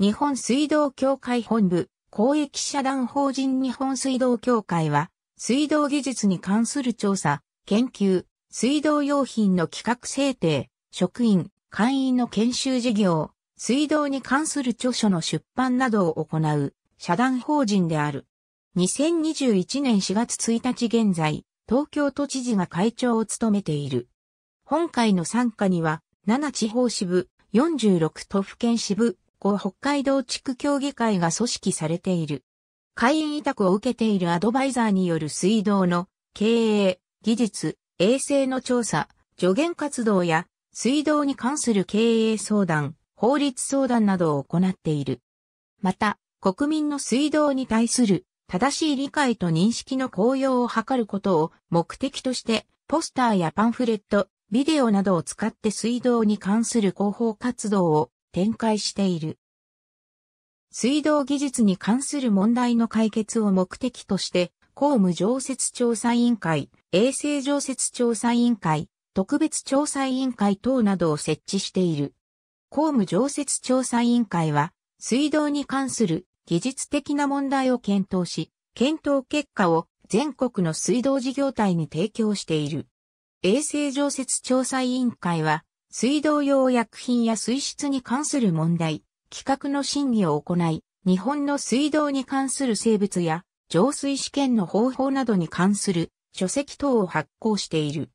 日本水道協会本部、公益社団法人日本水道協会は、水道技術に関する調査、研究、水道用品の企画制定、職員、会員の研修事業、水道に関する著書の出版などを行う、社団法人である。2021年4月1日現在、東京都知事が会長を務めている。本会の参加には、7地方支部、46都府県支部、5北海道地区協議会が組織されている。会員委託を受けているアドバイザーによる水道の経営、技術、衛生の調査、助言活動や水道に関する経営相談、法律相談などを行っている。また、国民の水道に対する正しい理解と認識の高揚を図ることを目的として、ポスターやパンフレット、ビデオなどを使って水道に関する広報活動を展開している。水道技術に関する問題の解決を目的として、公務常設調査委員会、衛生常設調査委員会、特別調査委員会等などを設置している。公務常設調査委員会は、水道に関する技術的な問題を検討し、検討結果を全国の水道事業体に提供している。衛生常設調査委員会は、水道用薬品や水質に関する問題、企画の審議を行い、日本の水道に関する生物や浄水試験の方法などに関する書籍等を発行している。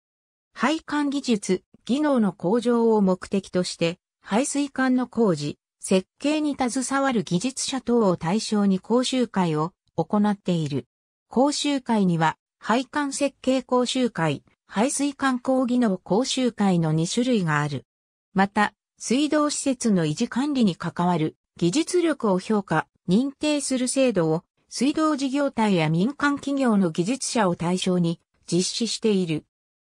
配管技術、技能の向上を目的として、排水管の工事、設計に携わる技術者等を対象に講習会を行っている。講習会には、配管設計講習会、排水管工技能講習会の2種類がある。また、水道施設の維持管理に関わる技術力を評価、認定する制度を水道事業体や民間企業の技術者を対象に実施している。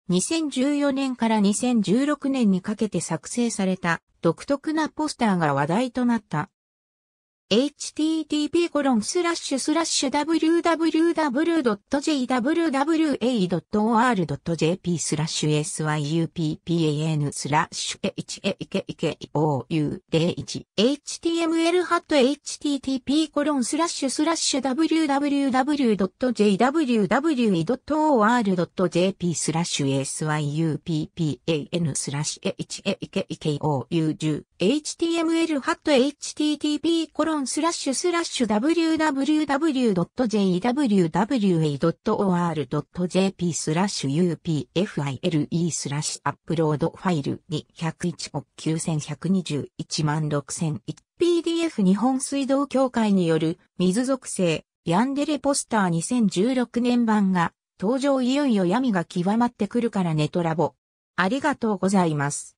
2014年から2016年にかけて作成された独特なポスターが話題となった。http://www.jwwa.or.jp スラッシュ syuppan スラッシュ hkkoude1 html ハット http コロンスラッシュスラッシュ www.jwwe.or.jp スラッシュ syuppan スラッシュ hkkoude10 html.http://www.jewwa.or.jp スラッシュ upfile スラッシュアップロードファイル201億9121万 6001PDF 日本水道協会による水属性ヤンデレポスター2016年版が登場いよいよ闇が極まってくるからネトラボ。ありがとうございます。